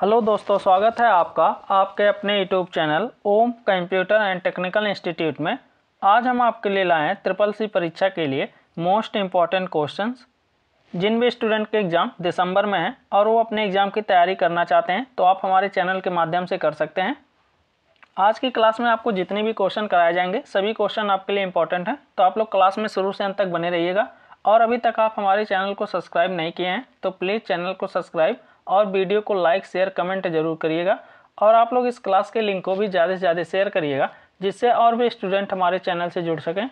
hello दोस्तों स्वागत है आपका आपके अपने YouTube channel Om computer and technical institute में आज हम आपके लिए लाए हैं ट्रिपल सी परीक्षा के लिए मोस्ट इम्पॉर्टेंट क्वेश्चंस जिन भी स्टूडेंट के एग्ज़ाम दिसंबर में हैं और वो अपने एग्ज़ाम की तैयारी करना चाहते हैं तो आप हमारे चैनल के माध्यम से कर सकते हैं आज की क्लास में आपको जितने भी क्वेश्चन कराए जाएंगे सभी क्वेश्चन आपके लिए इंपॉर्टेंट हैं तो आप लोग क्लास में शुरू से अंत तक बने रहिएगा और अभी तक आप हमारे चैनल को सब्सक्राइब नहीं किए हैं तो प्लीज़ चैनल को सब्सक्राइब और वीडियो को लाइक शेयर कमेंट जरूर करिएगा और आप लोग इस क्लास के लिंक को भी ज़्यादा से ज़्यादा शेयर करिएगा जिससे और भी स्टूडेंट हमारे चैनल से जुड़ सकें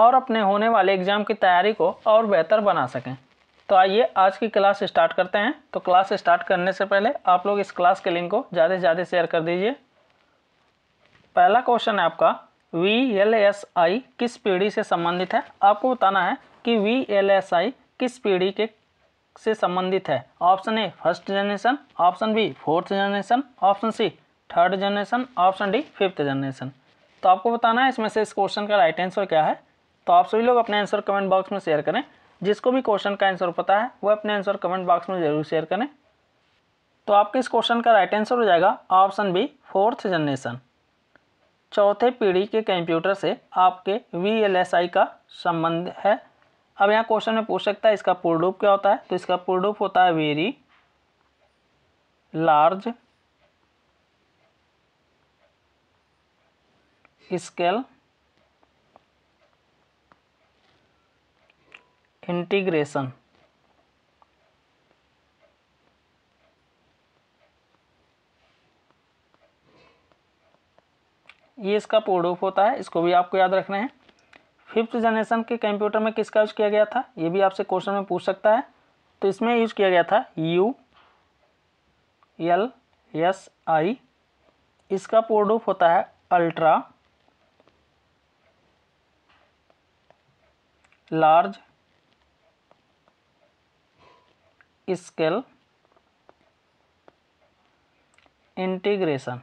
और अपने होने वाले एग्ज़ाम की तैयारी को और बेहतर बना सकें तो आइए आज की क्लास स्टार्ट करते हैं तो क्लास स्टार्ट करने से पहले आप लोग इस क्लास के लिंक को ज़्यादा से ज़्यादा शेयर कर दीजिए पहला क्वेश्चन है आपका वी एल एस आई किस पीढ़ी से संबंधित है आपको बताना है कि वी एल एस आई किस पीढ़ी के से संबंधित है option A first generation option B fourth generation option C third generation option D fifth generation तो आपको बताना है इसमें से इस क्वेश्चन का राइट आंसर क्या है तो आप सभी लोग अपने आंसर कमेंट बॉक्स में शेयर करें जिसको भी क्वेश्चन का आंसर पता है वो अपने आंसर कमेंट बॉक्स में जरूर शेयर करें तो आपके इस क्वेश्चन का राइट आंसर हो जाएगा ऑप्शन बी फोर्थ जनरेशन चौथे पीढ़ी के कंप्यूटर से आपके वी का संबंध है अब यहाँ क्वेश्चन में पूछ सकता है इसका पूर्णरूप क्या होता है तो इसका पूर्णरूप होता है वेरी लार्ज स्केल इंटीग्रेशन ये इसका पूर्णरूप होता है इसको भी आपको याद रखना है फिफ्थ जनरेशन के कंप्यूटर में किसका यूज किया गया था ये भी आपसे क्वेश्चन में पूछ सकता है तो इसमें यूज किया गया था यू एल एस आई इसका प्रोडूप होता है अल्ट्रा लार्ज स्केल इंटीग्रेशन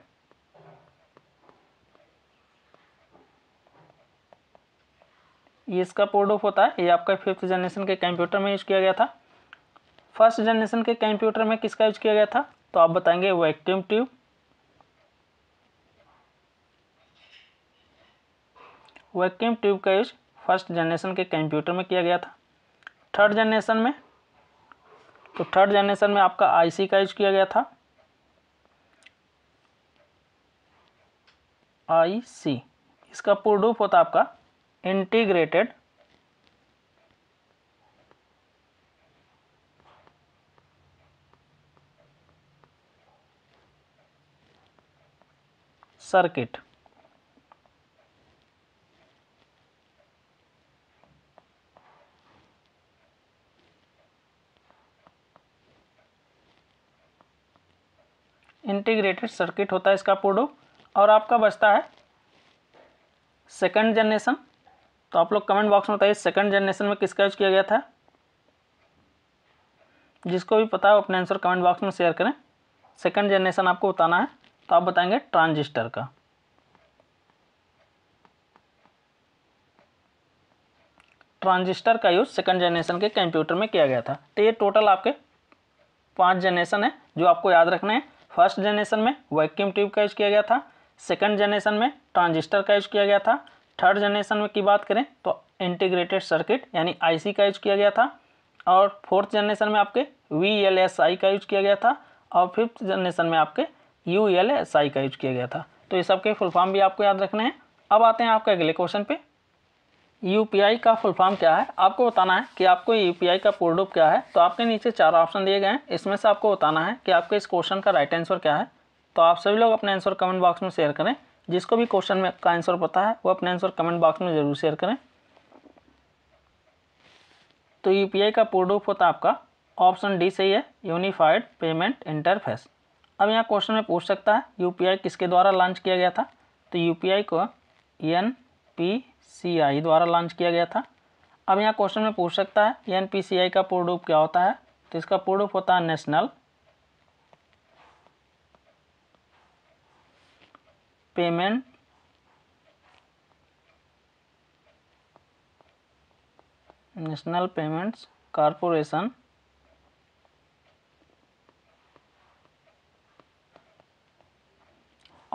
ये इसका पोर्ट ऑफ होता है ये आपका फिफ्थ जनरेशन के कंप्यूटर में यूज़ किया गया था फर्स्ट जनरेशन के कंप्यूटर में किसका यूज किया गया था तो आप बताएंगे वैक्यूम ट्यूब वैक्यूम ट्यूब का यूज फर्स्ट जनरेशन के कंप्यूटर में किया गया था थर्ड जनरेशन में तो थर्ड जनरेशन में आपका आईसी का यूज किया गया था आईसी इसका प्रोडूप होता आपका integrated circuit इंटीग्रेटेड सर्किट होता है इसका पोडो और आपका बचता है सेकंड जनरेशन तो आप लोग कमेंट बॉक्स में बताइए सेकंड जनरेशन में किसका यूज किया गया था जिसको भी पता हो अपने आंसर कमेंट बॉक्स में शेयर करें सेकंड जनरेशन आपको बताना है तो आप बताएंगे ट्रांजिस्टर का ट्रांजिस्टर का यूज़ सेकंड जनरेशन के कंप्यूटर में किया गया था तो ये टोटल आपके पांच जनरेशन है जो आपको याद रखने हैं फर्स्ट जनरेशन में वैक्यूम ट्यूब का यूज़ किया गया था सेकंड जनरेशन में ट्रांजिस्टर का यूज़ किया गया था थर्ड जनरेशन में की बात करें तो इंटीग्रेटेड सर्किट यानी आईसी का यूज किया गया था और फोर्थ जनरेशन में आपके वी एल एस आई का यूज किया गया था और फिफ्थ जनरेशन में आपके यू एल एस आई का यूज किया गया था तो ये सब के फुल फॉर्म भी आपको याद रखने हैं अब आते हैं आपके अगले क्वेश्चन पे यू का फुल फॉर्म क्या है आपको बताना है कि आपको यू का पूर्ण रूप क्या है तो आपके नीचे चार ऑप्शन दिए गए हैं इसमें से आपको बताना है कि आपके इस क्वेश्चन का राइट आंसर क्या है तो आप सभी लोग अपने आंसर कमेंट बॉक्स में शेयर करें जिसको भी क्वेश्चन में का आंसर पता है वो अपने आंसर कमेंट बॉक्स में ज़रूर शेयर करें तो यू e का पूर्ण रूप होता है आपका ऑप्शन डी सही है यूनिफाइड पेमेंट इंटरफेस अब यहाँ क्वेश्चन में पूछ सकता है यू किसके द्वारा लॉन्च किया गया था तो यू को एन पी सी आई द्वारा लॉन्च किया गया था अब यहाँ क्वेश्चन में पूछ सकता है एन पी सी आई का पूर्ण रूप क्या होता है तो इसका पूर्ण रूप होता है national payment national payments corporation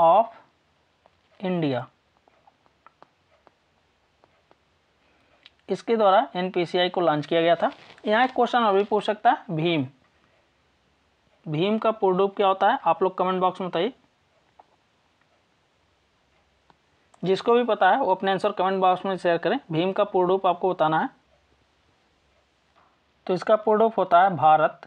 of India इसके द्वारा एनपीसीआई को लॉन्च किया गया था यहाँ एक क्वेश्चन और भी पूछ सकता है भीम भीम का रूप क्या होता है आप लोग कमेंट बॉक्स में बताइए जिसको भी पता है वो अपने आंसर कमेंट बॉक्स में शेयर करें भीम का पूर्ण रूप आपको बताना है तो इसका पूर्ण रूप होता है भारत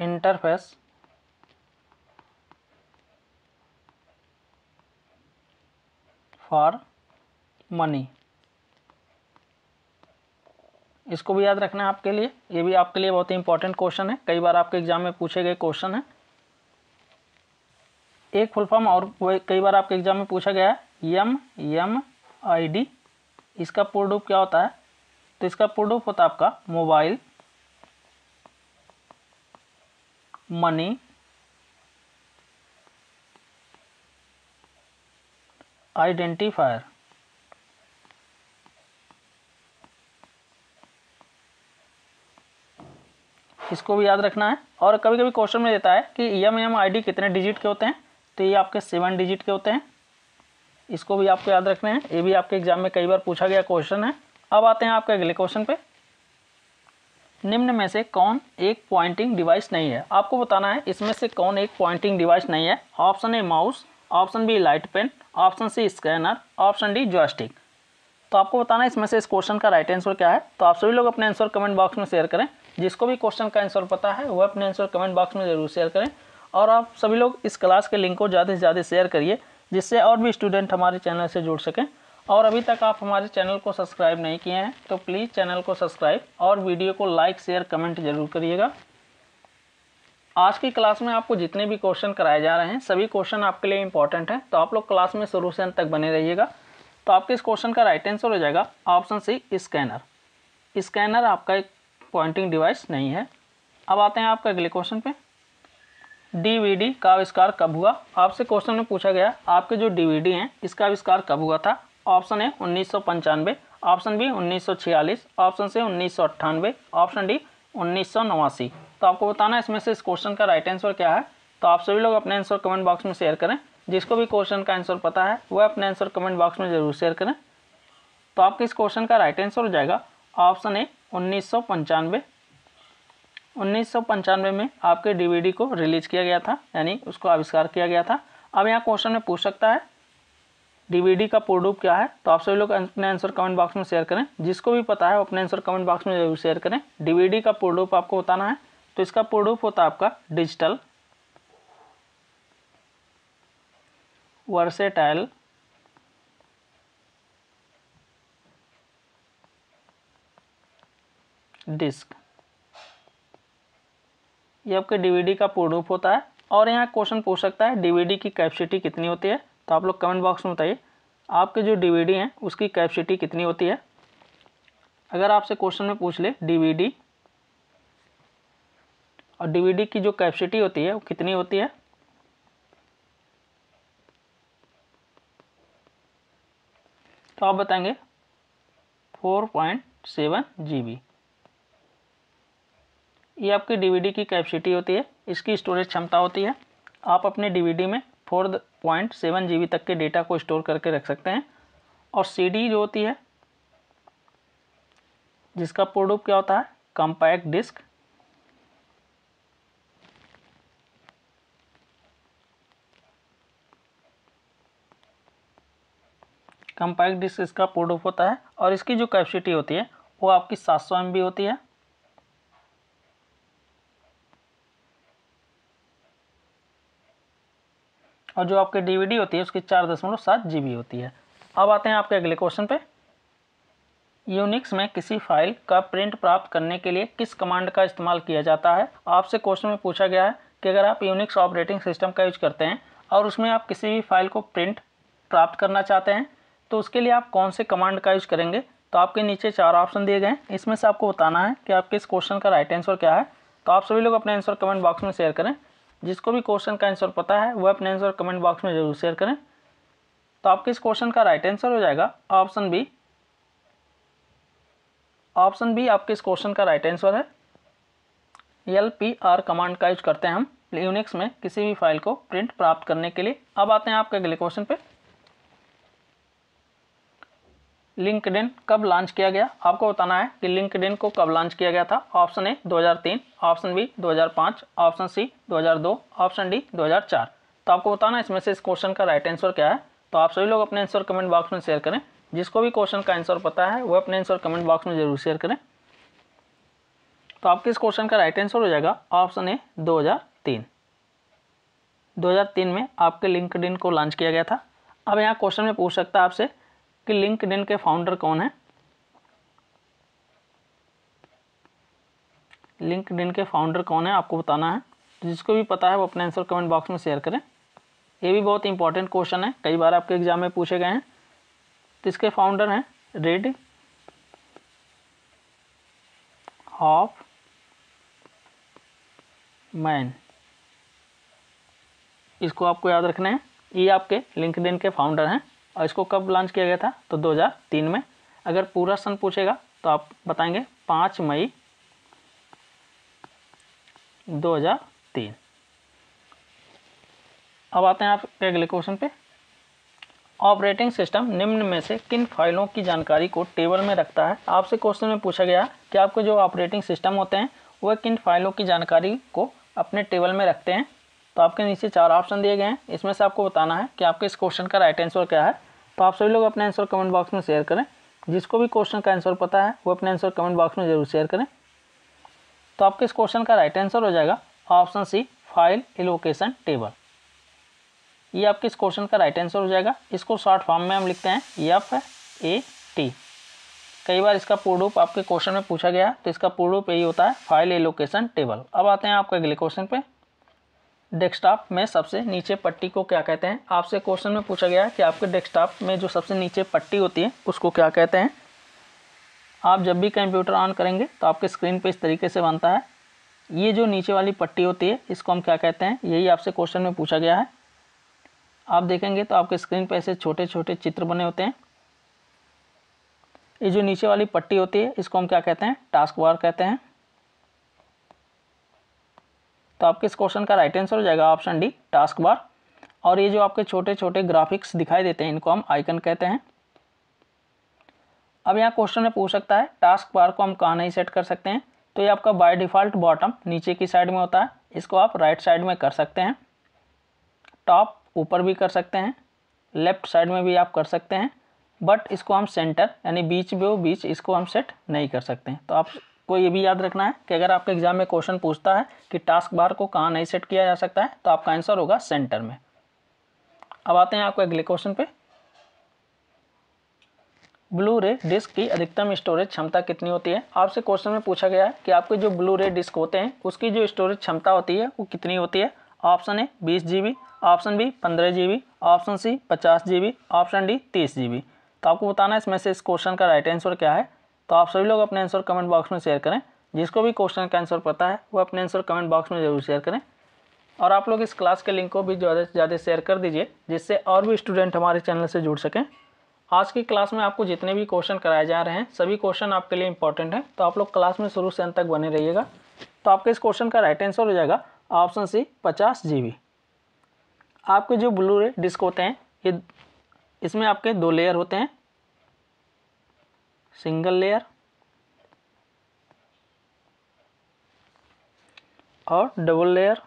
इंटरफेस फॉर मनी इसको भी याद रखना है आपके लिए ये भी आपके लिए बहुत ही इंपॉर्टेंट क्वेश्चन है कई बार आपके एग्जाम में पूछे गए क्वेश्चन है एक फुल फॉर्म और कई बार आपके एग्जाम में पूछा गया है यम यम आई डी इसका पूर्ण रूप क्या होता है तो इसका पूर्ण रूप होता है आपका मोबाइल मनी आइडेंटिफायर इसको भी याद रखना है और कभी कभी क्वेश्चन में देता है कि E M M I D कितने डिजिट के होते हैं तो ये आपके सेवन डिजिट के होते हैं इसको भी आपको याद रखना है ये भी आपके एग्जाम में कई बार पूछा गया क्वेश्चन है अब आते हैं आपके अगले क्वेश्चन पे निम्न में से कौन एक पॉइंटिंग डिवाइस नहीं है आपको बताना है इसमें से कौन एक पॉइंटिंग डिवाइस नहीं है option A mouse option B light pen option C scanner option D joystick तो आपको बताना है इसमें से इस क्वेश्चन का राइट आंसर क्या है तो आप सभी लोग अपने आंसर कमेंट बॉक्स में शेयर करें जिसको भी क्वेश्चन का आंसर पता है वह अपने आंसर कमेंट बॉक्स में ज़रूर शेयर करें और आप सभी लोग इस क्लास के लिंक को ज़्यादा से ज़्यादा शेयर करिए जिससे और भी स्टूडेंट हमारे चैनल से जुड़ सकें और अभी तक आप हमारे चैनल को सब्सक्राइब नहीं किए हैं तो प्लीज़ चैनल को सब्सक्राइब और वीडियो को लाइक शेयर कमेंट जरूर करिएगा आज की क्लास में आपको जितने भी क्वेश्चन कराए जा रहे हैं सभी क्वेश्चन आपके लिए इंपॉर्टेंट है तो आप लोग क्लास में शुरू से अंत तक बने रहिएगा तो आपके इस क्वेश्चन का राइट आंसर हो जाएगा ऑप्शन सी स्कैनर स्कैनर आपका एक पॉइंटिंग डिवाइस नहीं है अब आते हैं आपका अगले क्वेश्चन पे डीवीडी का आविष्कार कब हुआ आपसे क्वेश्चन में पूछा गया आपके जो डीवीडी हैं इसका आविष्कार कब हुआ था ऑप्शन है उन्नीस ऑप्शन बी उन्नीस ऑप्शन सी उन्नीस ऑप्शन डी उन्नीस तो आपको बताना इसमें से इस क्वेश्चन का राइट आंसर क्या है तो आप सभी लोग अपने आंसर कमेंट बॉक्स में शेयर करें जिसको भी क्वेश्चन का आंसर पता है वह अपने आंसर कमेंट बॉक्स में जरूर शेयर करें तो आपके इस क्वेश्चन का राइट आंसर हो जाएगा ऑप्शन ए उन्नीस सौ पंचानवे उन्नीस सौ पंचानवे में आपके डीवीडी को रिलीज किया गया था यानी उसको आविष्कार किया गया था अब यहाँ क्वेश्चन में पूछ सकता है डीवीडी का पूर्ण रूप क्या है तो आप सभी लोग अं-, अपने आंसर कमेंट बॉक्स में शेयर करें जिसको भी पता है वो अपने आंसर कमेंट बॉक्स में जरूर शेयर करें डीवीडी का पूर्ण रूप आपको बताना है तो इसका पूर्ण रूप होता है आपका डिजिटल वर्सेटाइल डिस्क ये आपके डीवीडी का पूर्ण रूप होता है और यहाँ क्वेश्चन पूछ सकता है डीवीडी की कैपेसिटी कितनी होती है तो आप लोग कमेंट बॉक्स में बताइए आपके जो डीवीडी हैं उसकी कैपेसिटी कितनी होती है अगर आपसे क्वेश्चन में पूछ ले डीवीडी और डीवीडी की जो कैपेसिटी होती है वो कितनी होती है तो आप बताएंगे four point seven G B ये आपकी डीवीडी की कैपेसिटी होती है इसकी स्टोरेज क्षमता होती है आप अपने डीवीडी में फोर पॉइंट सेवन जी तक के डेटा को स्टोर करके रख सकते हैं और सीडी जो होती है जिसका प्रोडूप क्या होता है कॉम्पैक्ट डिस्क कंपैक्ट डिस्क इसका प्रोडूप होता है और इसकी जो कैपेसिटी होती है वो आपकी सात सौ होती है और जो आपके डीवीडी होती है उसकी चार दशमलव सात जी होती है अब आते हैं आपके अगले क्वेश्चन पे यूनिक्स में किसी फाइल का प्रिंट प्राप्त करने के लिए किस कमांड का इस्तेमाल किया जाता है आपसे क्वेश्चन में पूछा गया है कि अगर आप यूनिक्स ऑपरेटिंग सिस्टम का यूज करते हैं और उसमें आप किसी भी फाइल को प्रिंट प्राप्त करना चाहते हैं तो उसके लिए आप कौन से कमांड का यूज करेंगे तो आपके नीचे चार ऑप्शन दिए गए हैं इसमें से आपको बताना है कि आपके इस क्वेश्चन का राइट आंसर क्या है तो आप सभी लोग अपने आंसर कमेंट बॉक्स में शेयर करें जिसको भी क्वेश्चन का आंसर पता है वह अपने आंसर कमेंट बॉक्स में जरूर शेयर करें तो आपके इस क्वेश्चन का राइट आंसर हो जाएगा ऑप्शन बी ऑप्शन बी आपके इस क्वेश्चन का राइट आंसर है एल पी आर कमांड का यूज करते हैं हम यूनिक्स में किसी भी फाइल को प्रिंट प्राप्त करने के लिए अब आते हैं आपके अगले क्वेश्चन पर लिंकडिन कब लॉन्च किया गया आपको बताना है कि लिंकडिन को कब लॉन्च किया गया था option A 2003 option B 2005 option C 2002 option D 2004 तो आपको बताना इसमें से इस क्वेश्चन का राइट आंसर क्या है तो आप सभी लोग अपने आंसर कमेंट बॉक्स में शेयर करें जिसको भी क्वेश्चन का आंसर पता है वह अपने आंसर कमेंट बॉक्स में जरूर शेयर करें तो आपके इस क्वेश्चन का राइट आंसर हो जाएगा ऑप्शन ए दो 2003 में आपके लिंकड को लॉन्च किया गया था अब यहाँ क्वेश्चन में पूछ सकता है आपसे कि लिंकड के फाउंडर कौन है लिंकड के फाउंडर कौन है आपको बताना है तो जिसको भी पता है वो अपना आंसर कमेंट बॉक्स में शेयर करें ये भी बहुत इंपॉर्टेंट क्वेश्चन है कई बार आपके एग्जाम में पूछे गए हैं तो इसके फाउंडर हैं रेड हॉफ मैन इसको आपको याद रखना है ये आपके लिंकड के फाउंडर हैं और इसको कब लॉन्च किया गया था तो 2003 में अगर पूरा सन पूछेगा तो आप बताएंगे 5 मई 2003 अब आते हैं आप अगले क्वेश्चन पे ऑपरेटिंग सिस्टम निम्न में से किन फाइलों की जानकारी को टेबल में रखता है आपसे क्वेश्चन में पूछा गया कि आपके जो ऑपरेटिंग सिस्टम होते हैं वह किन फाइलों की जानकारी को अपने टेबल में रखते हैं तो आपके नीचे चार ऑप्शन दिए गए हैं इसमें से आपको बताना है कि आपके इस क्वेश्चन का राइट आंसर क्या है तो आप सभी लोग अपने आंसर कमेंट बॉक्स में शेयर करें जिसको भी क्वेश्चन का आंसर पता है वो अपने आंसर कमेंट बॉक्स में जरूर शेयर करें तो आपके इस क्वेश्चन का राइट आंसर हो जाएगा option C file allocation table ये आपके इस क्वेश्चन का राइट आंसर हो जाएगा इसको शॉर्ट फॉर्म में हम लिखते हैं एफ ए टी कई बार इसका पूर्ण रूप आपके क्वेश्चन में पूछा गया है तो इसका पूर्ण रूप यही होता है फाइल एलोकेशन टेबल अब आते हैं आपके अगले क्वेश्चन पर डेस्कटॉप में सबसे नीचे पट्टी को क्या कहते हैं आपसे क्वेश्चन में पूछा गया है कि आपके डेस्कटॉप में जो सबसे नीचे पट्टी होती है उसको क्या कहते हैं आप जब भी कंप्यूटर ऑन करेंगे तो आपके स्क्रीन पे इस तरीके से बनता है ये जो नीचे वाली पट्टी होती है इसको हम क्या कहते हैं यही आपसे क्वेश्चन में पूछा गया है आप देखेंगे तो आपके स्क्रीन पर ऐसे छोटे छोटे चित्र बने होते हैं ये जो नीचे वाली पट्टी होती है इसको हम क्या कहते हैं टास्क बार कहते हैं तो आपके इस क्वेश्चन का राइट आंसर हो जाएगा ऑप्शन डी टास्क बार और ये जो आपके छोटे छोटे ग्राफिक्स दिखाई देते हैं इनको हम आइकन कहते हैं अब यहाँ क्वेश्चन में पूछ सकता है टास्क बार को हम कहाँ नहीं सेट कर सकते हैं तो ये आपका बाय डिफ़ॉल्ट बॉटम नीचे की साइड में होता है इसको आप राइट साइड में कर सकते हैं टॉप ऊपर भी कर सकते हैं लेफ्ट साइड में भी आप कर सकते हैं बट इसको हम सेंटर यानी बीच में बीच इसको हम सेट नहीं कर सकते हैं तो आप को ये भी याद रखना है कि अगर आपके एग्जाम में क्वेश्चन पूछता है कि टास्क बार को कहाँ नहीं सेट किया जा सकता है तो आपका आंसर होगा सेंटर में अब आते हैं आपको अगले क्वेश्चन पे ब्लू रे डिस्क की अधिकतम स्टोरेज क्षमता कितनी होती है आपसे क्वेश्चन में पूछा गया है कि आपके जो ब्लू रे डिस्क होते हैं उसकी जो स्टोरेज क्षमता होती है वो कितनी होती है ऑप्शन ए बीस जी ऑप्शन बी पंद्रह जी ऑप्शन सी पचास जी ऑप्शन डी तीस जी तो आपको बताना है इसमें से इस क्वेश्चन का राइट आंसर क्या है तो आप सभी लोग अपने आंसर कमेंट बॉक्स में शेयर करें जिसको भी क्वेश्चन का आंसर पता है वो अपने आंसर कमेंट बॉक्स में ज़रूर शेयर करें और आप लोग इस क्लास के लिंक को भी ज़्यादा से ज़्यादा शेयर कर दीजिए जिससे और भी स्टूडेंट हमारे चैनल से जुड़ सकें आज की क्लास में आपको जितने भी क्वेश्चन कराए जा रहे हैं सभी क्वेश्चन आपके लिए इंपॉर्टेंट हैं तो आप लोग क्लास में शुरू से अंत तक बने रहिएगा तो आपके इस क्वेश्चन का राइट आंसर हो जाएगा ऑप्शन सी पचास जी आपके जो ब्लू रे डिस्क होते हैं ये इसमें आपके दो लेयर होते हैं सिंगल लेयर और डबल लेयर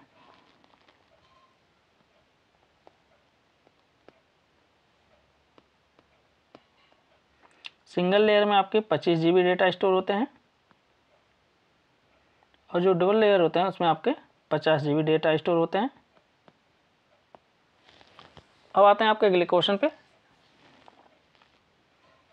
सिंगल लेयर में आपके पच्चीस जी बी डेटा स्टोर होते हैं और जो डबल लेयर होते हैं उसमें आपके पचास जी बी डेटा स्टोर होते हैं अब आते हैं आपके अगले क्वेश्चन पे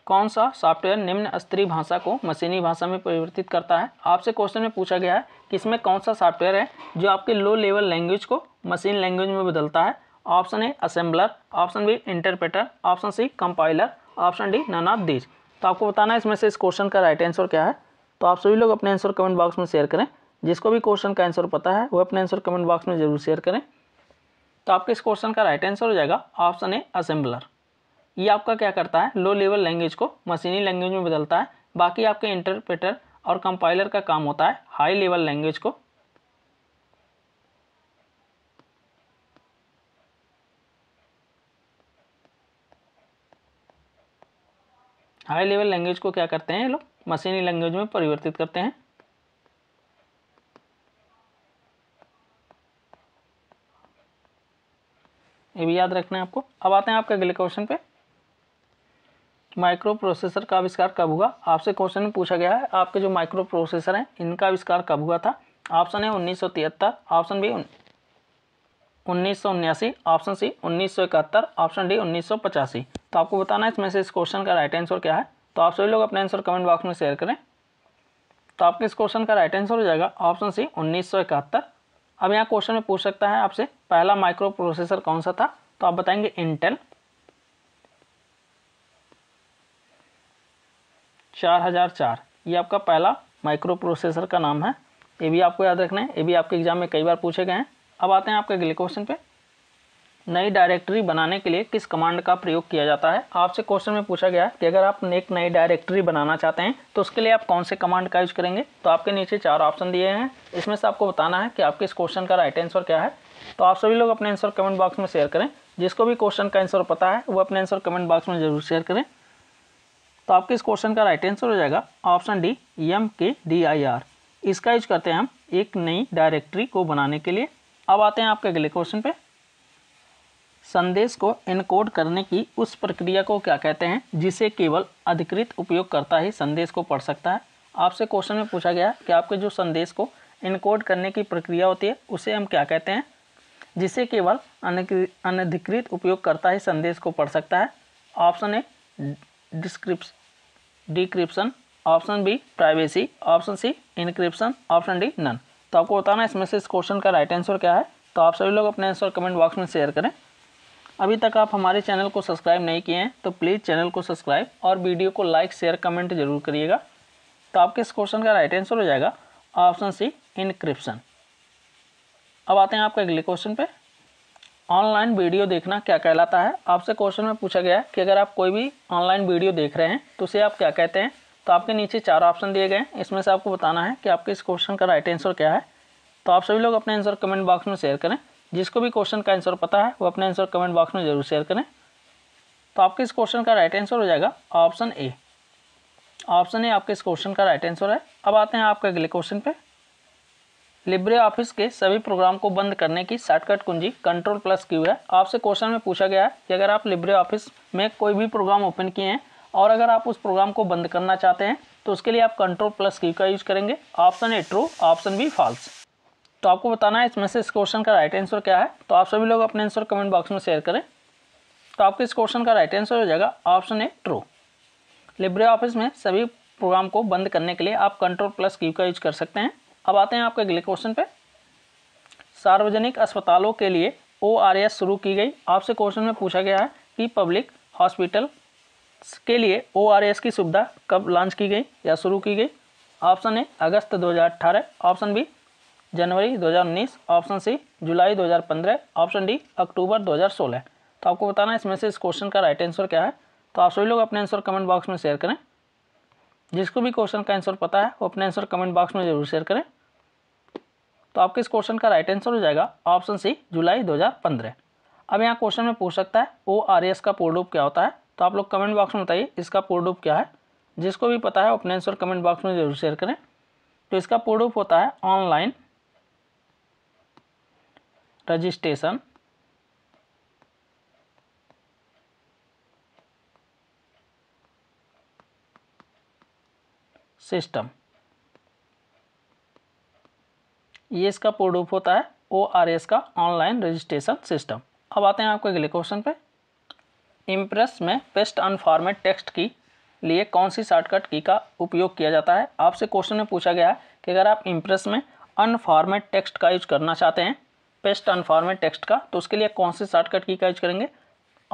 कौन सा सॉफ्टवेयर निम्न स्तरीय भाषा को मशीनी भाषा में परिवर्तित करता है आपसे क्वेश्चन में पूछा गया है कि इसमें कौन सा सॉफ्टवेयर है जो आपके लो लेवल लैंग्वेज को मशीन लैंग्वेज में बदलता है option A assembler option B interpreter option C compiler option D none of these तो आपको बताना है इसमें से इस क्वेश्चन का राइट आंसर क्या है तो आप सभी लोग अपने आंसर कमेंट बॉक्स में शेयर करें जिसको भी क्वेश्चन का आंसर पता है वो अपने आंसर कमेंट बॉक्स में जरूर शेयर करें तो आपके इस क्वेश्चन का राइट आंसर हो जाएगा ऑप्शन ए असेंबलर ये आपका क्या करता है लो लेवल लैंग्वेज को मशीनी लैंग्वेज में बदलता है बाकी आपके इंटरप्रेटर और कंपाइलर का काम होता है हाई लेवल लैंग्वेज को हाई लेवल लैंग्वेज को क्या करते हैं लोग मशीनी लैंग्वेज में परिवर्तित करते हैं ये भी याद रखना है आपको अब आते हैं आपके अगले क्वेश्चन पे माइक्रो प्रोसेसर का आविष्कार कब हुआ आपसे क्वेश्चन में पूछा गया है आपके जो माइक्रो प्रोसेसर हैं इनका आविष्कार कब हुआ था ऑप्शन है उन्नीस ऑप्शन बी उन्नीस ऑप्शन सी उन्नीस ऑप्शन डी उन्नीस तो आपको बताना है इसमें से इस क्वेश्चन का राइट आंसर क्या है तो आप सभी लोग अपना आंसर कमेंट बॉक्स में शेयर करें तो आपके इस क्वेश्चन का राइट आंसर हो जाएगा ऑप्शन सी उन्नीस अब यहाँ क्वेश्चन में पूछ सकता है आपसे पहला माइक्रो प्रोसेसर कौन सा था तो आप बताएंगे इंटेल चार हज़ार चार ये आपका पहला माइक्रो प्रोसेसर का नाम है ये भी आपको याद रखना है ये भी आपके एग्ज़ाम में कई बार पूछे गए हैं अब आते हैं आपके अगले क्वेश्चन पे नई डायरेक्टरी बनाने के लिए किस कमांड का प्रयोग किया जाता है आपसे क्वेश्चन में पूछा गया है कि अगर आप एक नई डायरेक्टरी बनाना चाहते हैं तो उसके लिए आप कौन से कमांड का यूज करेंगे तो आपके नीचे चार ऑप्शन दिए हैं इसमें से आपको बताना है कि आपके इस क्वेश्चन का राइट आंसर क्या है तो आप सभी लोग अपने आंसर कमेंट बॉक्स में शेयर करें जिसको भी क्वेश्चन का आंसर पता है वो अपने आंसर कमेंट बॉक्स में जरूर शेयर करें तो आपके इस क्वेश्चन का राइट आंसर हो जाएगा option D M K D I R इसका यूज करते हैं हम एक नई डायरेक्टरी को बनाने के लिए अब आते हैं आपके अगले क्वेश्चन पे संदेश को इनकोड करने की उस प्रक्रिया को क्या कहते हैं जिसे केवल अधिकृत उपयोगकर्ता ही संदेश को पढ़ सकता है आपसे क्वेश्चन में पूछा गया कि आपके जो संदेश को इनकोड करने की प्रक्रिया होती है उसे हम क्या कहते हैं जिसे केवल अनधिकृत उपयोगकर्ता ही संदेश को पढ़ सकता है ऑप्शन ए डिस्क्रिप्स decryption option B privacy option C encryption option D none तो आपको बताना इसमें से इस क्वेश्चन का राइट आंसर क्या है तो आप सभी लोग अपने आंसर कमेंट बॉक्स में शेयर करें अभी तक आप हमारे चैनल को सब्सक्राइब नहीं किए हैं तो प्लीज़ चैनल को सब्सक्राइब और वीडियो को लाइक शेयर कमेंट जरूर करिएगा तो आपके इस क्वेश्चन का राइट आंसर हो जाएगा ऑप्शन सी इनक्रिप्शन अब आते हैं आपका अगले क्वेश्चन पर ऑनलाइन वीडियो देखना क्या कहलाता है आपसे क्वेश्चन में पूछा गया है कि अगर आप कोई भी ऑनलाइन वीडियो देख रहे हैं तो उसे आप क्या कहते हैं तो आपके नीचे चार ऑप्शन दिए गए हैं इसमें से आपको बताना है कि आपके इस क्वेश्चन का राइट आंसर क्या है तो आप सभी लोग अपने आंसर कमेंट बॉक्स में शेयर करें जिसको भी क्वेश्चन का आंसर पता है वो अपने आंसर कमेंट बॉक्स में जरूर शेयर करें तो आपके इस क्वेश्चन का राइट आंसर हो जाएगा ऑप्शन ए ऑप्शन ए आपके इस क्वेश्चन का राइट आंसर है अब आते हैं आपके अगले क्वेश्चन पर लिब्रे ऑफिस के सभी प्रोग्राम को बंद करने की शॉर्टकट कुंजी कंट्रोल प्लस क्यू है आपसे क्वेश्चन में पूछा गया है कि अगर आप लिब्रे ऑफिस में कोई भी प्रोग्राम ओपन किए हैं और अगर आप उस प्रोग्राम को बंद करना चाहते हैं तो उसके लिए आप कंट्रोल प्लस क्यू का यूज़ करेंगे option A true option B false तो आपको बताना है इसमें से इस क्वेश्चन का राइट आंसर क्या है तो आप सभी लोग अपने आंसर कमेंट बॉक्स में शेयर करें तो आपके इस क्वेश्चन का राइट आंसर हो जाएगा option A true Libre Office में सभी प्रोग्राम को बंद करने के लिए आप कंट्रोल प्लस क्यू का यूज कर सकते हैं अब आते हैं आपके अगले क्वेश्चन पे सार्वजनिक अस्पतालों के लिए ओ शुरू की गई आपसे क्वेश्चन में पूछा गया है कि पब्लिक हॉस्पिटल के लिए ओ की सुविधा कब लॉन्च की गई या शुरू की गई ऑप्शन ए अगस्त 2018 ऑप्शन बी जनवरी 2019 ऑप्शन सी जुलाई 2015 ऑप्शन डी अक्टूबर 2016 तो आपको बताना इसमें से इस क्वेश्चन का राइट आंसर क्या है तो आप सभी लोग अपने आंसर कमेंट बॉक्स में शेयर करें जिसको भी क्वेश्चन का आंसर पता है वो अपने आंसर कमेंट बॉक्स में जरूर शेयर करें तो आपके इस क्वेश्चन का राइट आंसर हो जाएगा ऑप्शन सी जुलाई 2015 अब यहाँ क्वेश्चन में पूछ सकता है ओ आर एस का पूर्ण रूप क्या होता है तो आप लोग कमेंट बॉक्स में बताइए इसका पूर्ण रूप क्या है जिसको भी पता है अपने आंसर कमेंट बॉक्स में जरूर शेयर करें तो इसका पूर्ण रूप होता है ऑनलाइन रजिस्ट्रेशन सिस्टम ये इसका प्रोडूप होता है ओ आर एस का ऑनलाइन रजिस्ट्रेशन सिस्टम अब आते हैं आपको अगले क्वेश्चन पे इम्प्रेस में पेस्ट अन फॉर्मेट टेक्स्ट की लिए कौन सी शॉर्टकट की का उपयोग किया जाता है आपसे क्वेश्चन में पूछा गया है कि अगर आप इम्प्रेस में अनफॉर्मेट टेक्स्ट का यूज करना चाहते हैं पेस्ट अनफॉर्मेट टेक्स्ट का तो उसके लिए कौन सी शॉर्टकट की का यूज करेंगे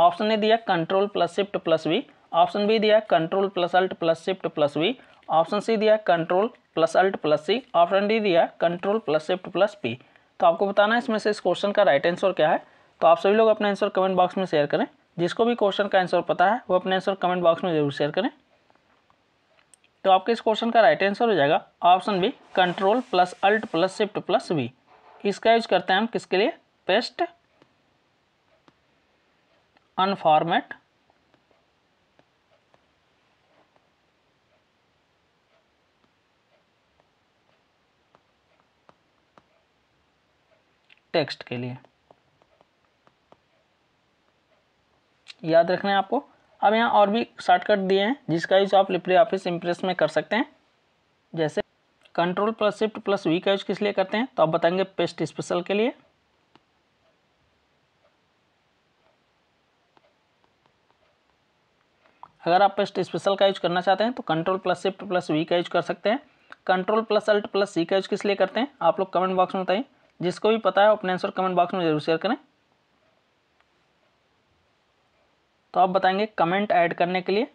ऑप्शन ए दिया control plus shift plus V option B दिया control plus alt plus shift plus V option C दिया control plus alt plus C option D दिया control plus shift plus P तो आपको बताना है इसमें से इस क्वेश्चन का राइट आंसर क्या है तो आप सभी लोग अपने आंसर कमेंट बॉक्स में शेयर करें जिसको भी क्वेश्चन का आंसर पता है वो अपने आंसर कमेंट बॉक्स में जरूर शेयर करें तो आपके इस क्वेश्चन का राइट आंसर हो जाएगा option B control plus alt plus shift plus V इसका यूज करते हैं हम किसके लिए पेस्ट अनफॉर्मेट टेक्स्ट के लिए याद रखना है आपको अब यहाँ और भी शॉर्टकट दिए हैं जिसका यूज़ आप लिप्रे ऑफिस इम्प्रेस में कर सकते हैं जैसे control plus shift plus V का यूज़ किस लिए करते हैं तो आप बताएंगे पेस्ट स्पेशल के लिए अगर आप पेस्ट स्पेशल का यूज करना चाहते हैं तो control plus shift plus V का यूज कर सकते हैं control plus alt plus C का यूज किस लिए करते हैं आप लोग कमेंट बॉक्स में बताइए जिसको भी पता है अपने आंसर कमेंट बॉक्स में जरूर शेयर करें तो आप बताएंगे कमेंट ऐड करने के लिए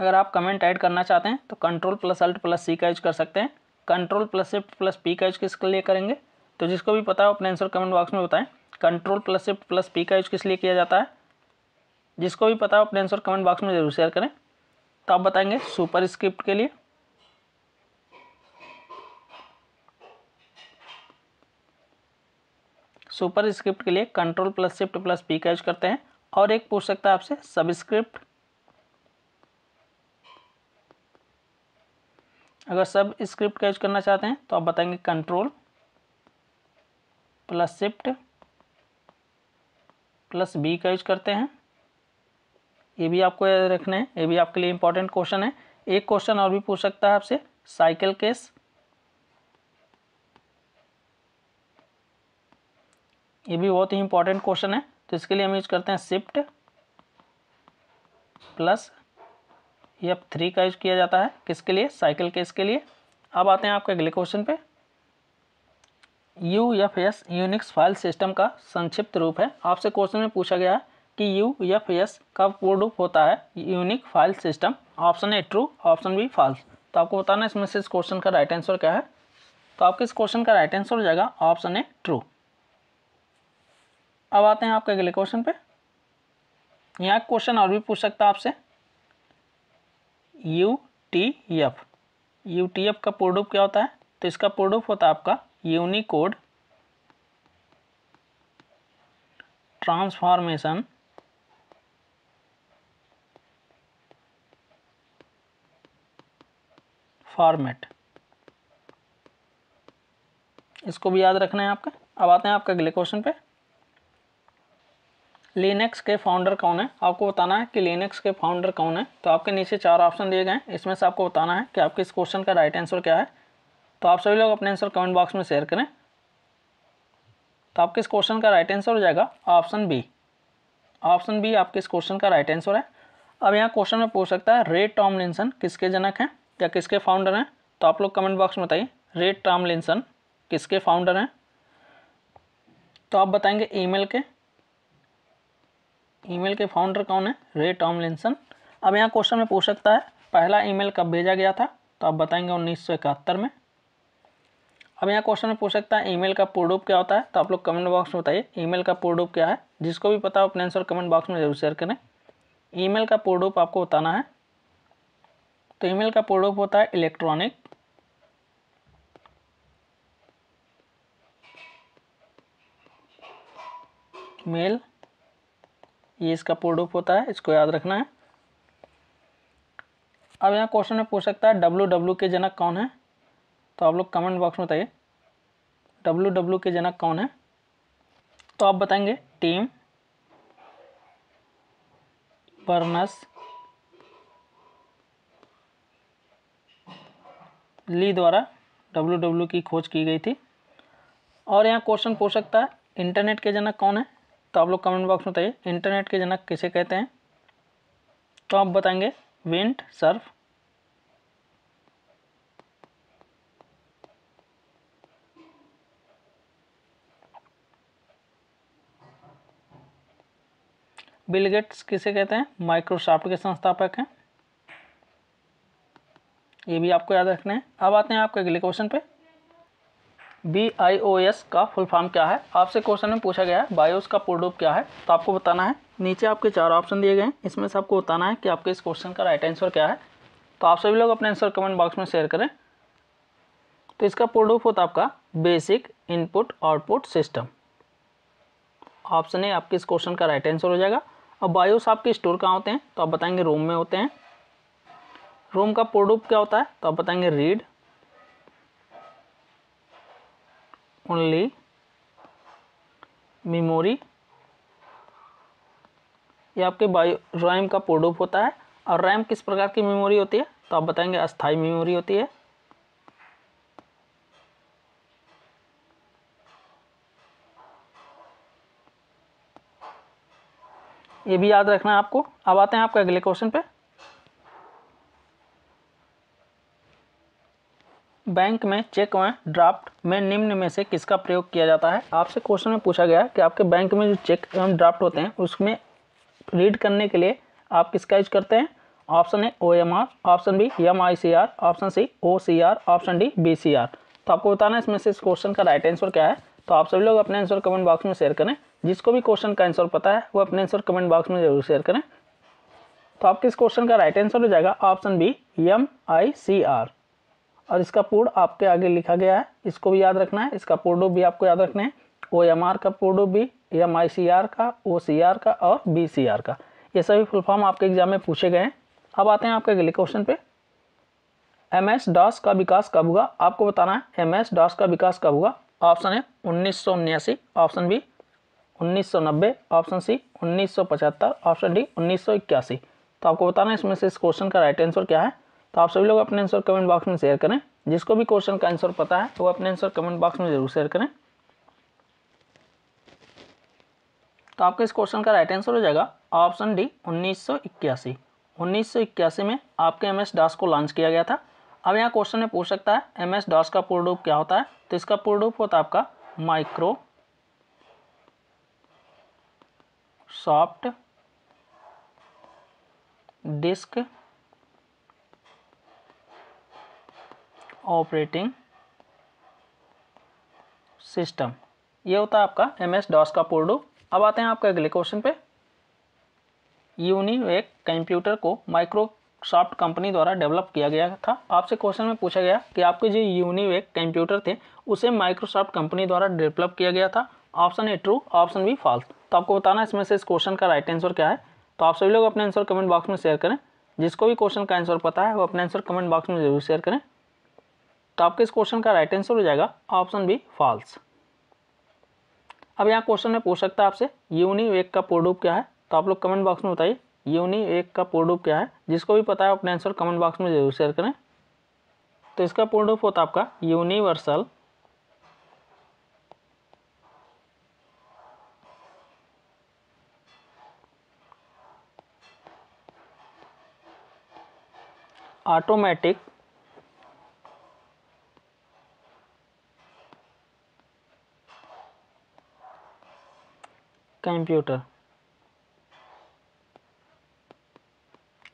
अगर आप कमेंट ऐड करना चाहते हैं तो control plus alt plus C का यूज कर सकते हैं control plus shift plus P का यूज किस लिए करेंगे तो जिसको भी पता हो अपने आंसर कमेंट बॉक्स में बताएं control plus shift plus P का यूज किस लिए किया जाता है जिसको भी पता हो अपने आंसर कमेंट बॉक्स में जरूर शेयर करें तो आप बताएंगे सुपर स्क्रिप्ट के लिए सुपर स्क्रिप्ट के लिए control plus shift plus P का यूज करते हैं और एक पूछ सकता है आपसे सबस्क्रिप्ट अगर सब स्क्रिप्ट का यूज करना चाहते हैं तो आप बताएंगे control plus shift plus B का यूज करते हैं ये भी आपको रखना है ये भी आपके लिए इंपॉर्टेंट क्वेश्चन है एक क्वेश्चन और भी पूछ सकता है आपसे साइकिल केस ये भी बहुत ही इंपॉर्टेंट क्वेश्चन है तो इसके लिए हम यूज करते हैं शिफ्ट प्लस ये अब थ्री का यूज किया जाता है किसके लिए साइकिल केस के लिए अब आते हैं आपके अगले क्वेश्चन पे U F S Unix file system का संक्षिप्त रूप है आपसे क्वेश्चन में पूछा गया है कि यू एफ एस का पूर्ण रूप होता है unique file system option A true option B false तो आपको बताना इसमें से इस क्वेश्चन का राइट आंसर क्या है तो आपके इस क्वेश्चन का राइट आंसर हो जाएगा ऑप्शन ए ट्रू अब आते हैं आपके अगले क्वेश्चन पे यहाँ क्वेश्चन और भी पूछ सकता आपसे U T F U T F का पूर्णरूप क्या होता है तो इसका पूर्णरूप होता है आपका यूनिकोड ट्रांसफॉर्मेशन फॉर्मेट इसको भी याद रखना है आपका अब आते हैं आपके अगले क्वेश्चन पे लिनक्स के फाउंडर कौन है आपको बताना है कि लिनक्स के फाउंडर कौन है तो आपके नीचे चार ऑप्शन दिए गए हैं इसमें से आपको बताना है कि आपके इस क्वेश्चन का राइट आंसर क्या है तो आप सभी लोग अपने आंसर कमेंट बॉक्स में शेयर करें तो आपके इस क्वेश्चन का राइट आंसर हो जाएगा ऑप्शन बी ऑप्शन बी आपके इस क्वेश्चन का राइट आंसर है अब यहाँ क्वेश्चन में पूछ सकता है रेड टॉम लिंसन किसके जनक हैं या किसके फाउंडर हैं तो आप लोग कमेंट बॉक्स में बताइए टॉम लिंसन किसके फाउंडर हैं तो आप बताएंगे ईमेल के ईमेल के फाउंडर कौन है रे लिंसन अब यहाँ क्वेश्चन में पूछ सकता है पहला ईमेल कब भेजा गया था तो आप बताएंगे उन्नीस में अब यहाँ क्वेश्चन में पूछ सकता है ईमेल का पूर्ण रूप क्या होता है तो आप लोग कमेंट बॉक्स में बताइए ईमेल का पूर्ण रूप क्या है जिसको भी पता हो अपने आंसर कमेंट बॉक्स में जरूर शेयर करें ईमेल का पूर्ण रूप आपको बताना है तो ईमेल का पूर्ण रूप होता है इलेक्ट्रॉनिक मेल ये इसका प्रोडक्ट होता है इसको याद रखना है अब यहाँ क्वेश्चन में पूछ सकता है डब्लू डब्लू के जनक कौन है तो आप लोग कमेंट बॉक्स में बताइए डब्लू डब्लू के जनक कौन है तो आप बताएंगे टीम बर्नस ली द्वारा डब्लू डब्लू की खोज की गई थी और यहाँ क्वेश्चन पूछ सकता है इंटरनेट के जनक कौन है तो आप लोग कमेंट बॉक्स में बताइए इंटरनेट के जनक किसे कहते हैं तो आप बताएंगे विंट सर्फ बिलगेट्स किसे कहते हैं माइक्रोसॉफ्ट के संस्थापक हैं ये भी आपको याद रखना है अब आते हैं आपके अगले क्वेश्चन पे बी आई ओ एस का फुल फॉर्म क्या है आपसे क्वेश्चन में पूछा गया है बायोस का पूर्ण रूप क्या है तो आपको बताना है नीचे आपके चार ऑप्शन दिए गए हैं इसमें से आपको बताना है कि आपके इस क्वेश्चन का राइट आंसर क्या है तो आप सभी लोग अपने आंसर कमेंट बॉक्स में शेयर करें तो इसका पूर्ण रूप होता है आपका basic input output system option A आपके इस क्वेश्चन का राइट आंसर हो जाएगा अब बायोस आपके स्टोर कहाँ होते हैं तो आप बताएंगे रूम में होते हैं रूम का पूर्ण रूप क्या होता है तो आप बताएंगे रीड only memory ये आपके बायो रैम का पोडोप होता है और रैम किस प्रकार की मेमोरी होती है तो आप बताएंगे अस्थाई मेमोरी होती है ये भी याद रखना है आपको अब आते हैं आपके अगले क्वेश्चन पे बैंक में चेक व ड्राफ्ट में निम्न में से किसका प्रयोग किया जाता है आपसे क्वेश्चन में पूछा गया कि आपके बैंक में जो चेक एवं ड्राफ्ट होते हैं उसमें रीड करने के लिए आप किसका यूज करते हैं option A O M R option B M I C R option C O C R option D B C R तो आपको बताना है इसमें से इस क्वेश्चन का राइट आंसर क्या है तो आप सभी लोग अपने आंसर कमेंट बॉक्स में शेयर करें जिसको भी क्वेश्चन का आंसर पता है वो अपने आंसर कमेंट बॉक्स में जरूर शेयर करें तो आपके इस क्वेश्चन का राइट आंसर हो जाएगा option B M I C R और इसका पूर्ण आपके आगे लिखा गया है इसको भी याद रखना है इसका पूर्णो भी आपको याद रखना है ओ एम आर का पूर्णो भी एम आई सी आर का ओ सी आर का और बी सी आर का ये सभी फुल फॉर्म आपके एग्जाम में पूछे गए हैं अब आते हैं आपके अगले क्वेश्चन पे एम एस डॉस का विकास कब हुआ आपको बताना है एम एस डॉस का विकास कब हुआ ऑप्शन है उन्नीस ऑप्शन बी उन्नीस ऑप्शन सी उन्नीस ऑप्शन डी उन्नीस तो आपको बताना है इसमें से इस क्वेश्चन का राइट आंसर क्या है तो आप सभी लोग अपने आंसर कमेंट बॉक्स में शेयर करें जिसको भी क्वेश्चन का आंसर पता है वो अपने आंसर कमेंट बॉक्स में जरूर शेयर करें तो आपके इस क्वेश्चन का राइट आंसर हो जाएगा ऑप्शन डी उन्नीस सौ में आपके एम एस को लॉन्च किया गया था अब यहाँ क्वेश्चन में पूछ सकता है एम एस दास का पूर्ण रूप क्या होता है तो इसका पूर्ण रूप होता है आपका Microsoft disk operating system ये होता है आपका एम एस डॉस का पोर्डो अब आते हैं आपके अगले क्वेश्चन पे यूनिवेक कंप्यूटर को माइक्रोसॉफ्ट कंपनी द्वारा डेवलप किया गया था आपसे क्वेश्चन में पूछा गया कि आपके जो यूनिवेक कंप्यूटर थे उसे माइक्रोसॉफ्ट कंपनी द्वारा डेवलप किया गया था option A true option B false तो आपको बताना इसमें से इस क्वेश्चन का राइट आंसर क्या है तो आप सभी लोग अपने आंसर कमेंट बॉक्स में शेयर करें जिसको भी क्वेश्चन का आंसर पता है वो अपने आंसर कमेंट बॉक्स में जरूर शेयर करें तो आपके इस क्वेश्चन का राइट आंसर हो जाएगा ऑप्शन बी फॉल्स अब यहाँ क्वेश्चन में पूछ सकता है आपसे यूनिवेक का पूर्णरूप क्या है तो आप लोग कमेंट बॉक्स में बताइए यूनिवेक का पोर्डूप क्या है जिसको भी पता है अपने आंसर कमेंट बॉक्स में जरूर शेयर करें तो इसका पूर्णरूप होता है आपका यूनिवर्सल ऑटोमेटिक कंप्यूटर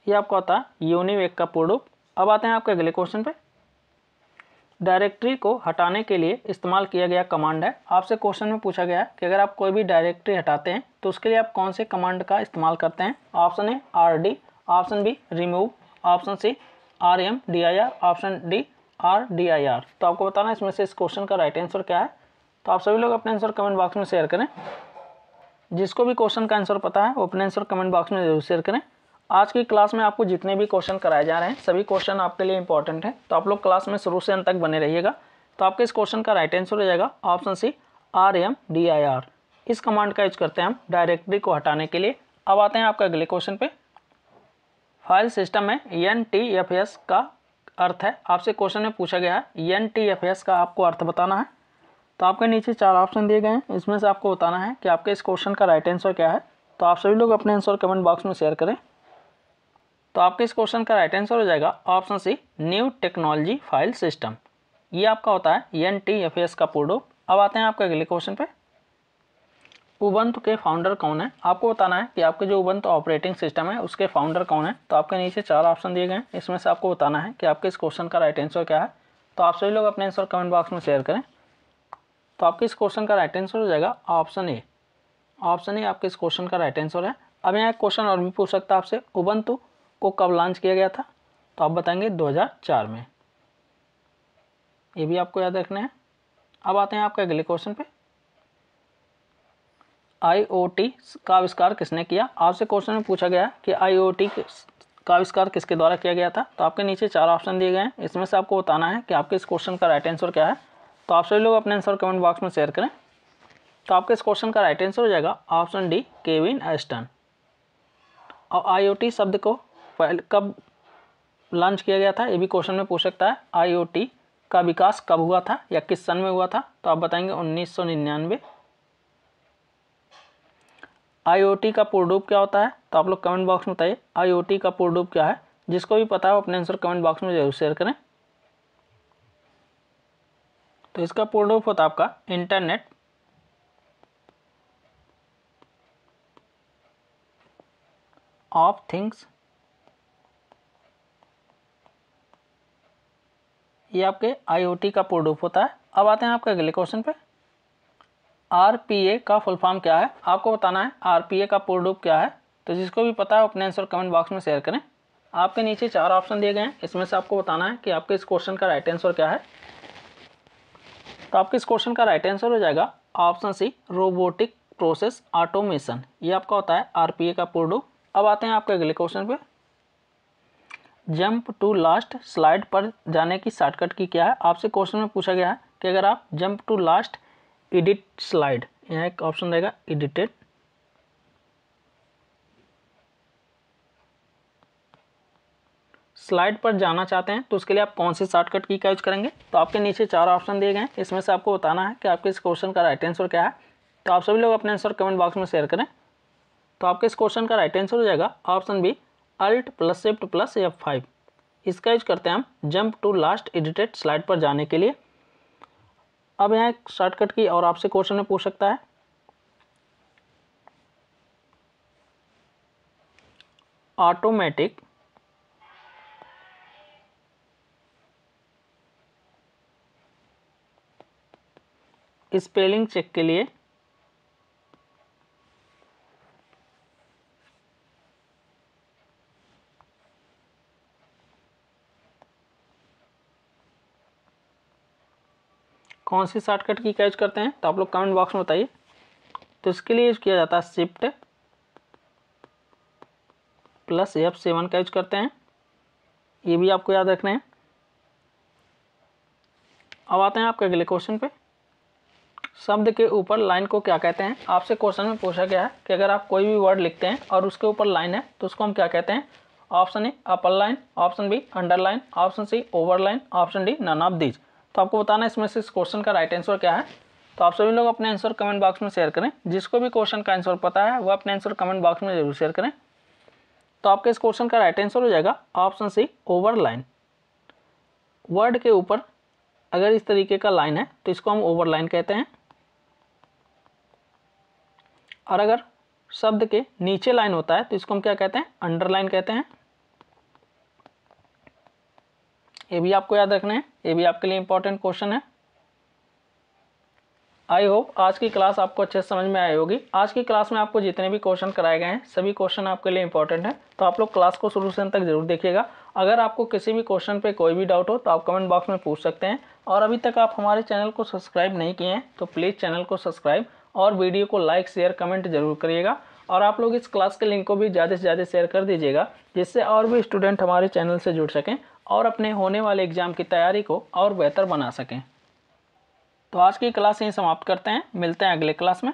ये आपका होता है यूनिवेक का पूर्ण रूप अब आते हैं आपके अगले क्वेश्चन पे डायरेक्टरी को हटाने के लिए इस्तेमाल किया गया कमांड है आपसे क्वेश्चन में पूछा गया कि अगर आप कोई भी डायरेक्टरी हटाते हैं तो उसके लिए आप कौन से कमांड का इस्तेमाल करते हैं option A R D option B remove option C R M D I R option D R D I R तो आपको बताना इसमें से इस क्वेश्चन का राइट आंसर क्या है तो आप सभी लोग अपने आंसर कमेंट बॉक्स में शेयर करें जिसको भी क्वेश्चन का आंसर पता है वो अपने आंसर कमेंट बॉक्स में जरूर शेयर करें आज की क्लास में आपको जितने भी क्वेश्चन कराए जा रहे हैं सभी क्वेश्चन आपके लिए इंपॉर्टेंट है तो आप लोग क्लास में शुरू से अंत तक बने रहिएगा तो आपके इस क्वेश्चन का राइट आंसर हो जाएगा option C R M D I R इस कमांड का यूज करते हैं हम डायरेक्टरी को हटाने के लिए अब आते हैं आपका अगले क्वेश्चन पे फाइल सिस्टम में एन टी एफ एस का अर्थ है आपसे क्वेश्चन में पूछा गया है एन टी एफ एस का आपको अर्थ बताना है तो आपके नीचे चार ऑप्शन दिए गए हैं इसमें से आपको बताना है कि आपके इस क्वेश्चन का राइट आंसर क्या है तो आप सभी लोग अपने आंसर कमेंट बॉक्स में शेयर करें तो आपके इस क्वेश्चन का राइट आंसर हो जाएगा option C new technology file system ये आपका होता है एन टी एफ एस का पोर्डो अब आते हैं आपके अगले क्वेश्चन पे उबंत के फाउंडर कौन है आपको बताना है कि आपके जो उबंत ऑपरेटिंग सिस्टम है उसके फाउंडर कौन है तो आपके नीचे चार ऑप्शन दिए गए हैं इसमें से आपको बताना है कि आपके इस क्वेश्चन का राइट आंसर क्या है तो आप सभी लोग अपने आंसर कमेंट बॉक्स में शेयर करें तो आपके इस क्वेश्चन का राइट आंसर हो जाएगा ऑप्शन ए ऑप्शन ए आपके इस क्वेश्चन का राइट आंसर है अब यहाँ एक क्वेश्चन और भी पूछ सकता है आपसे उबंतु को कब लॉन्च किया गया था तो आप बताएंगे 2004 में ये भी आपको याद रखना है अब आते हैं आपके अगले क्वेश्चन पे आईओटी का आविष्कार किसने किया आपसे क्वेश्चन में पूछा गया कि आईओटी का आविष्कार किसके द्वारा किया गया था तो आपके नीचे चार ऑप्शन दिए गए हैं इसमें से आपको बताना है कि आपके इस क्वेश्चन का राइट आंसर क्या है तो आप सभी लोग अपने आंसर कमेंट बॉक्स में शेयर करें तो आपके इस क्वेश्चन का राइट आंसर हो जाएगा ऑप्शन डी केविन एस्टन और आईओटी शब्द को पहले कब लॉन्च किया गया था ये भी क्वेश्चन में पूछ सकता है आईओटी का विकास कब हुआ था या किस सन में हुआ था तो आप बताएंगे उन्नीस सौ निन्यानवे टी का पूर्णरूप क्या होता है तो आप लोग कमेंट बॉक्स में बताइए टी का पूर्णरूप क्या है जिसको भी पता है अपने आंसर कमेंट बॉक्स में जरूर शेयर करें तो इसका पूर्ण रूप होता है आपका इंटरनेट ऑफ थिंग्स ये आपके आईओटी का पूर्ण रूप होता है अब आते हैं आपके अगले क्वेश्चन पे आरपीए का फुल फॉर्म क्या है आपको बताना है आरपीए का पूर्ण रूप क्या है तो जिसको भी पता है अपने आंसर कमेंट बॉक्स में शेयर करें आपके नीचे चार ऑप्शन दिए गए हैं इसमें से आपको बताना है कि आपके इस क्वेश्चन का राइट आंसर क्या है तो आपके इस क्वेश्चन का राइट आंसर हो जाएगा option C robotic process automation ये आपका होता है आरपीए का पोर्डो अब आते हैं आपके अगले क्वेश्चन पे जंप टू लास्ट स्लाइड पर जाने की शॉर्टकट की क्या है आपसे क्वेश्चन में पूछा गया है कि अगर आप jump to last edit slide यहाँ एक ऑप्शन रहेगा एडिटेड स्लाइड पर जाना चाहते हैं तो उसके लिए आप कौन सी शॉर्टकट की का यूज करेंगे तो आपके नीचे चार ऑप्शन दिए गए हैं इसमें से आपको बताना है कि आपके इस क्वेश्चन का राइट आंसर क्या है तो आप सभी लोग अपने आंसर कमेंट बॉक्स में शेयर करें तो आपके इस क्वेश्चन का राइट आंसर हो जाएगा option B alt plus shift plus F five इसका यूज करते हैं हम jump to last edited slide पर जाने के लिए अब यहाँ एक शॉर्टकट की और आपसे क्वेश्चन में पूछ सकता है ऑटोमेटिक स्पेलिंग चेक के लिए कौन सी शॉर्टकट की कैच करते हैं तो आप लोग कमेंट बॉक्स में बताइए तो इसके लिए यूज़ किया जाता है शिफ्ट प्लस एफ सेवन का यूज करते हैं ये भी आपको याद रखना है अब आते हैं आपके अगले क्वेश्चन पे शब्द के ऊपर लाइन को क्या कहते हैं आपसे क्वेश्चन में पूछा गया है कि अगर आप कोई भी वर्ड लिखते हैं और उसके ऊपर लाइन है तो उसको हम क्या कहते हैं option A upper line option B underline option C overline option D none of these तो आपको बताना इसमें से इस क्वेश्चन का राइट आंसर क्या है तो आप सभी लोग अपने आंसर कमेंट बॉक्स में शेयर करें जिसको भी क्वेश्चन का आंसर पता है वह अपने आंसर कमेंट बॉक्स में जरूर शेयर करें तो आपके इस क्वेश्चन का राइट आंसर हो जाएगा ऑप्शन सी लाइन वर्ड के ऊपर अगर इस तरीके का लाइन है तो इसको हम ओवरलाइन कहते हैं और अगर शब्द के नीचे लाइन होता है तो इसको हम क्या कहते हैं अंडरलाइन कहते हैं ये भी आपको याद रखना है ये भी आपके लिए इंपॉर्टेंट क्वेश्चन है आई होप आज की क्लास आपको अच्छे से समझ में आई होगी आज की क्लास में आपको जितने भी क्वेश्चन कराए गए हैं सभी क्वेश्चन आपके लिए इंपॉर्टेंट है तो आप लोग क्लास को शुरू से अंत तक जरूर देखिएगा अगर आपको किसी भी क्वेश्चन पे कोई भी डाउट हो तो आप कमेंट बॉक्स में पूछ सकते हैं और अभी तक आप हमारे चैनल को सब्सक्राइब नहीं किए हैं तो प्लीज़ चैनल को सब्सक्राइब और वीडियो को लाइक शेयर कमेंट जरूर करिएगा और आप लोग इस क्लास के लिंक को भी ज़्यादा से ज़्यादा शेयर कर दीजिएगा जिससे और भी स्टूडेंट हमारे चैनल से जुड़ सकें और अपने होने वाले एग्ज़ाम की तैयारी को और बेहतर बना सकें तो आज की क्लास यहीं समाप्त करते हैं मिलते हैं अगले क्लास में